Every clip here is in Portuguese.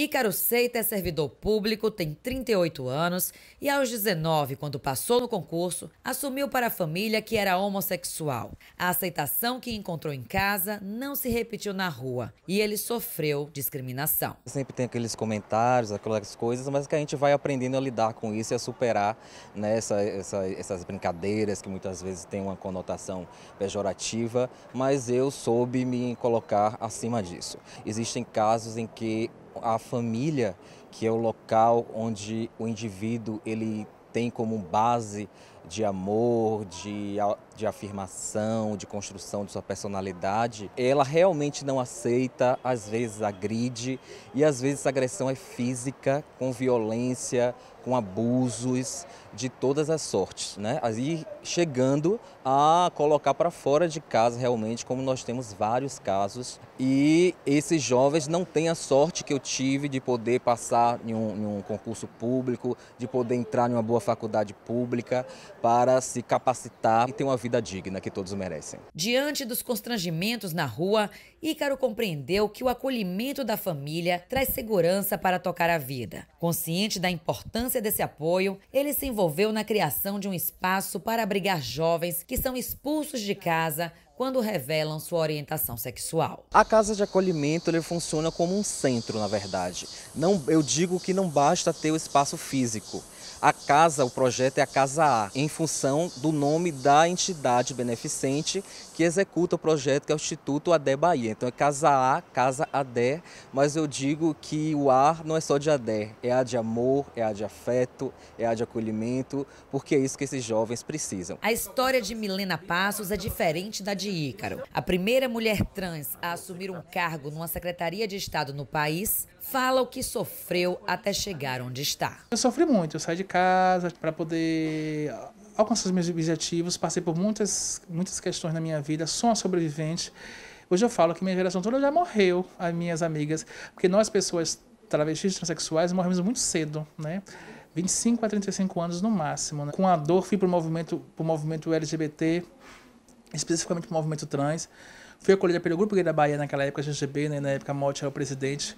Ícaro Seita é servidor público, tem 38 anos e, aos 19, quando passou no concurso, assumiu para a família que era homossexual. A aceitação que encontrou em casa não se repetiu na rua e ele sofreu discriminação. Sempre tem aqueles comentários, aquelas coisas, mas que a gente vai aprendendo a lidar com isso e a superar né, essa, essa, essas brincadeiras que muitas vezes têm uma conotação pejorativa, mas eu soube me colocar acima disso. Existem casos em que a família, que é o local onde o indivíduo ele tem como base de amor, de, de afirmação, de construção de sua personalidade, ela realmente não aceita, às vezes agride, e às vezes essa agressão é física, com violência, com abusos de todas as sortes, né? E chegando a colocar para fora de casa realmente, como nós temos vários casos. E esses jovens não têm a sorte que eu tive de poder passar em um, em um concurso público, de poder entrar em uma boa faculdade pública para se capacitar e ter uma vida digna que todos merecem. Diante dos constrangimentos na rua, Ícaro compreendeu que o acolhimento da família traz segurança para tocar a vida. Consciente da importância desse apoio, ele se envolveu na criação de um espaço para abrigar jovens que são expulsos de casa quando revelam sua orientação sexual. A casa de acolhimento ele funciona como um centro, na verdade. Não, eu digo que não basta ter o espaço físico. A casa, o projeto é a Casa A, em função do nome da entidade beneficente que executa o projeto, que é o Instituto ADE Bahia. Então é Casa A, Casa ADE, mas eu digo que o A não é só de ADE, é A de amor, é A de afeto, é A de acolhimento, porque é isso que esses jovens precisam. A história de Milena Passos é diferente da de Ícaro. A primeira mulher trans a assumir um cargo numa secretaria de Estado no país fala o que sofreu até chegar onde está. Eu sofri muito, eu saí de casa para poder ah, alcançar os meus objetivos, passei por muitas, muitas questões na minha vida, sou uma sobrevivente. Hoje eu falo que minha geração toda já morreu, as minhas amigas, porque nós pessoas travestis transexuais morremos muito cedo, né? 25 a 35 anos no máximo. Né? Com a dor fui para o movimento, pro movimento LGBT, especificamente para o movimento trans. Fui acolhida pelo Grupo Gay da Bahia naquela época, GGB, né? na época a Morte era o presidente.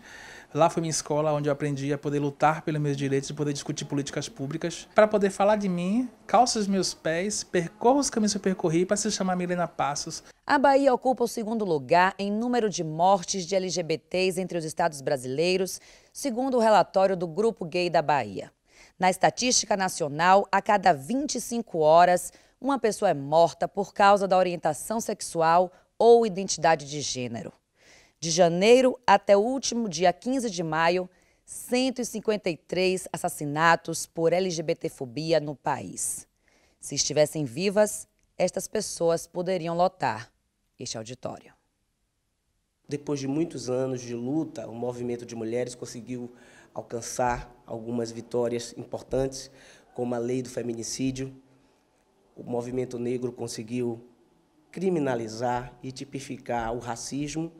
Lá foi minha escola, onde eu aprendi a poder lutar pelos meus direitos e poder discutir políticas públicas. Para poder falar de mim, calço os meus pés, percorro os caminhos que eu percorri para se chamar Milena Passos. A Bahia ocupa o segundo lugar em número de mortes de LGBTs entre os estados brasileiros, segundo o relatório do Grupo Gay da Bahia. Na estatística nacional, a cada 25 horas, uma pessoa é morta por causa da orientação sexual ou identidade de gênero. De janeiro até o último dia 15 de maio, 153 assassinatos por LGBTfobia no país. Se estivessem vivas, estas pessoas poderiam lotar este auditório. Depois de muitos anos de luta, o movimento de mulheres conseguiu alcançar algumas vitórias importantes, como a lei do feminicídio. O movimento negro conseguiu criminalizar e tipificar o racismo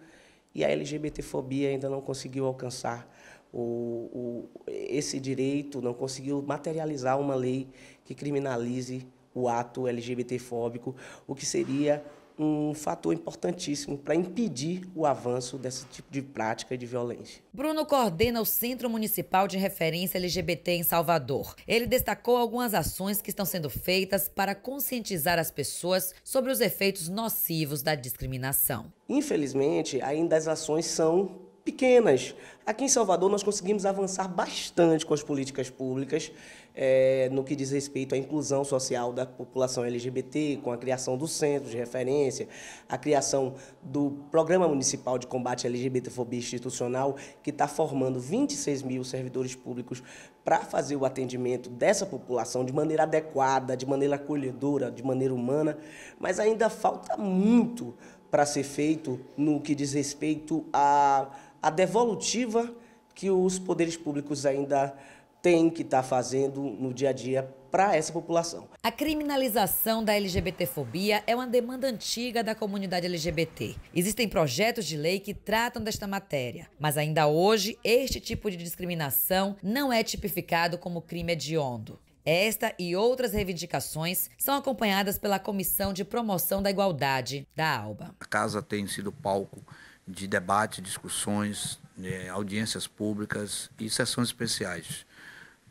e a LGBTfobia ainda não conseguiu alcançar o, o, esse direito, não conseguiu materializar uma lei que criminalize o ato LGBTfóbico, o que seria um fator importantíssimo para impedir o avanço desse tipo de prática de violência. Bruno coordena o Centro Municipal de Referência LGBT em Salvador. Ele destacou algumas ações que estão sendo feitas para conscientizar as pessoas sobre os efeitos nocivos da discriminação. Infelizmente, ainda as ações são pequenas. Aqui em Salvador, nós conseguimos avançar bastante com as políticas públicas é, no que diz respeito à inclusão social da população LGBT, com a criação do centro de referência, a criação do Programa Municipal de Combate à LGBTfobia Institucional, que está formando 26 mil servidores públicos para fazer o atendimento dessa população de maneira adequada, de maneira acolhedora, de maneira humana, mas ainda falta muito para ser feito no que diz respeito a a devolutiva que os poderes públicos ainda têm que estar tá fazendo no dia a dia para essa população. A criminalização da LGBTfobia é uma demanda antiga da comunidade LGBT. Existem projetos de lei que tratam desta matéria, mas ainda hoje este tipo de discriminação não é tipificado como crime hediondo. Esta e outras reivindicações são acompanhadas pela Comissão de Promoção da Igualdade da ALBA. A casa tem sido palco de debate, discussões, né, audiências públicas e sessões especiais.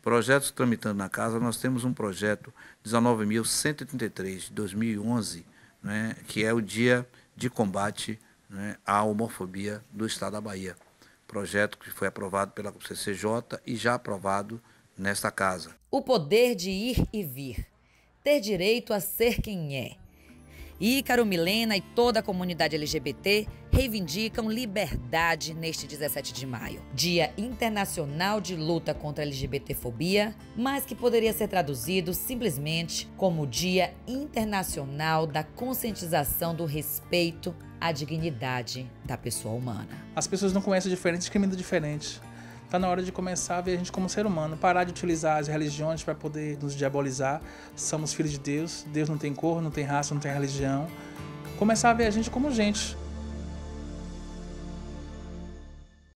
Projetos tramitando na casa, nós temos um projeto 19.133 de 2011, né, que é o Dia de Combate né, à Homofobia do Estado da Bahia. Projeto que foi aprovado pela CCJ e já aprovado nesta casa. O poder de ir e vir, ter direito a ser quem é Ícaro, Milena e toda a comunidade LGBT reivindicam liberdade neste 17 de maio, Dia Internacional de Luta contra a LGBTfobia, mas que poderia ser traduzido simplesmente como Dia Internacional da Conscientização do Respeito à Dignidade da Pessoa Humana. As pessoas não conhecem diferente, discriminam diferente. Está na hora de começar a ver a gente como ser humano, parar de utilizar as religiões para poder nos diabolizar. Somos filhos de Deus, Deus não tem cor, não tem raça, não tem religião. Começar a ver a gente como gente.